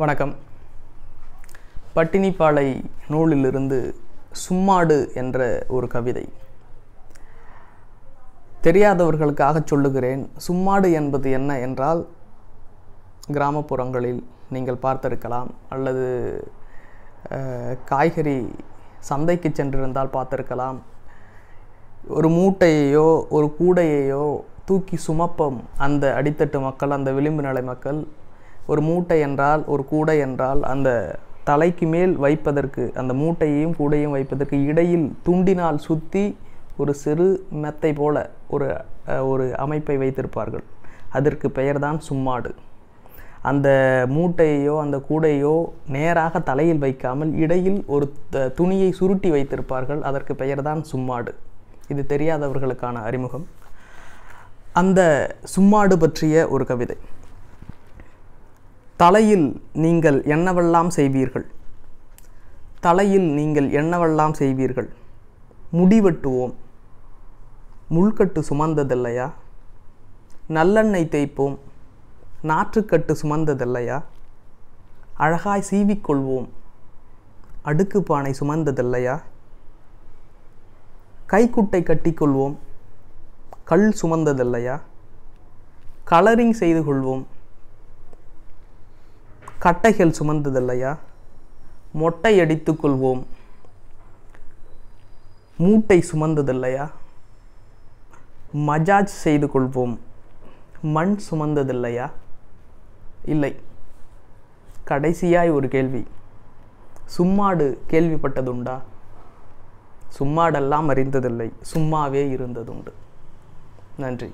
வணக்கம் பட்டினிப்பாலை நூலிலிருந்து சும்மாடு என்ற ஒரு கவிதை தெரியாதவர்களுக்காக சொல்லுகிறேன் சும்மாடு என்பது என்ன என்றால் கிராமப்புறங்களில் நீங்கள் பார்த்திருக்கலாம் அல்லது காய்கறி சந்தைக்கு சென்றிருந்தால் பார்த்திருக்கலாம் ஒரு மூட்டையையோ ஒரு கூடையையோ தூக்கி சுமப்பம் அந்த அடித்தட்டு மக்கள் அந்த விளிம்பு நிலை மக்கள் ஒரு மூட்டை என்றால் ஒரு கூடை என்றால் அந்த தலைக்கு மேல் வைப்பதற்கு அந்த மூட்டையையும் கூடையும் வைப்பதற்கு இடையில் துண்டினால் சுற்றி ஒரு சிறு மெத்தை போல ஒரு ஒரு அமைப்பை வைத்திருப்பார்கள் அதற்கு பெயர்தான் சும்மாடு அந்த மூட்டையோ அந்த கூடையோ நேராக தலையில் வைக்காமல் இடையில் ஒரு துணியை சுருட்டி வைத்திருப்பார்கள் அதற்கு பெயர்தான் சும்மாடு இது தெரியாதவர்களுக்கான அறிமுகம் அந்த சும்மாடு பற்றிய ஒரு கவிதை தலையில் நீங்கள் என்னவெல்லாம் செய்வீர்கள் தலையில் நீங்கள் என்னவெல்லாம் செய்வீர்கள் முடிவெட்டுவோம் முள்கட்டு சுமந்ததில்லையா நல்லெண்ணெய் தேய்ப்போம் நாற்றுக்கட்டு சுமந்ததில்லையா அழகாய் சீவிக்கொள்வோம் அடுக்கு பானை சுமந்ததில்லையா கைக்குட்டை கட்டிக்கொள்வோம் கல் சுமந்ததில்லையா கலரிங் செய்து கொள்வோம் கட்டைகள் சுமந்ததில்லையா மொட்டை அடித்துக்கொள்வோம் மூட்டை சுமந்ததில்லையா மஜாஜ் செய்து கொள்வோம் மண் சுமந்ததில்லையா இல்லை கடைசியாய் ஒரு கேள்வி சும்மாடு கேள்விப்பட்டதுண்டா சும்மாடெல்லாம் அறிந்ததில்லை சும்மாவே இருந்ததுண்டு நன்றி